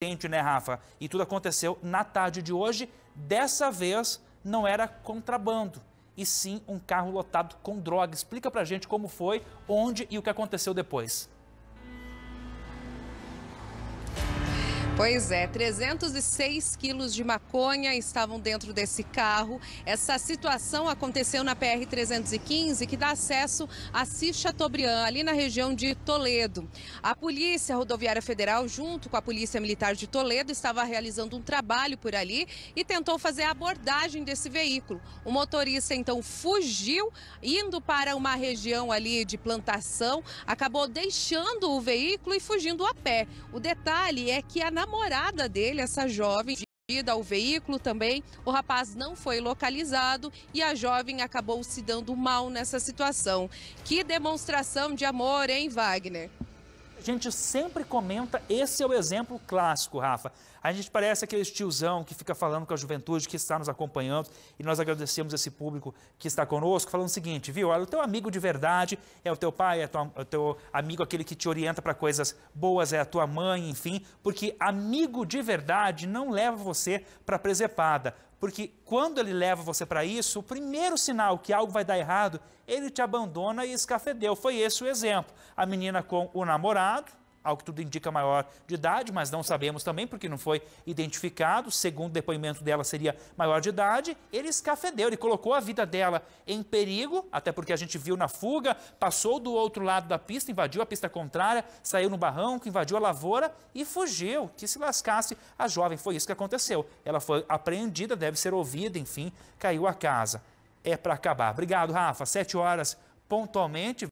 acidente, né, Rafa? E tudo aconteceu na tarde de hoje. Dessa vez não era contrabando, e sim um carro lotado com droga. Explica pra gente como foi, onde e o que aconteceu depois. Pois é, 306 quilos de maconha estavam dentro desse carro. Essa situação aconteceu na PR-315, que dá acesso a Chateaubriand, ali na região de Toledo. A Polícia Rodoviária Federal, junto com a Polícia Militar de Toledo, estava realizando um trabalho por ali e tentou fazer a abordagem desse veículo. O motorista, então, fugiu, indo para uma região ali de plantação, acabou deixando o veículo e fugindo a pé. O detalhe é que a namorada dele, essa jovem, dirigida ao veículo também. O rapaz não foi localizado e a jovem acabou se dando mal nessa situação. Que demonstração de amor, hein, Wagner? a gente sempre comenta, esse é o exemplo clássico, Rafa. A gente parece aquele tiozão que fica falando com a juventude que está nos acompanhando e nós agradecemos esse público que está conosco, falando o seguinte, viu? Olha, o teu amigo de verdade é o teu pai, é, é o teu amigo aquele que te orienta para coisas boas, é a tua mãe, enfim, porque amigo de verdade não leva você para presepada porque quando ele leva você para isso, o primeiro sinal que algo vai dar errado, ele te abandona e escafedeu. Foi esse o exemplo. A menina com o namorado, ao que tudo indica, maior de idade, mas não sabemos também porque não foi identificado. Segundo o depoimento dela, seria maior de idade. Ele escafedeu, ele colocou a vida dela em perigo, até porque a gente viu na fuga, passou do outro lado da pista, invadiu a pista contrária, saiu no barranco, invadiu a lavoura e fugiu. Que se lascasse a jovem. Foi isso que aconteceu. Ela foi apreendida, deve ser ouvida, enfim, caiu a casa. É para acabar. Obrigado, Rafa. Sete horas pontualmente.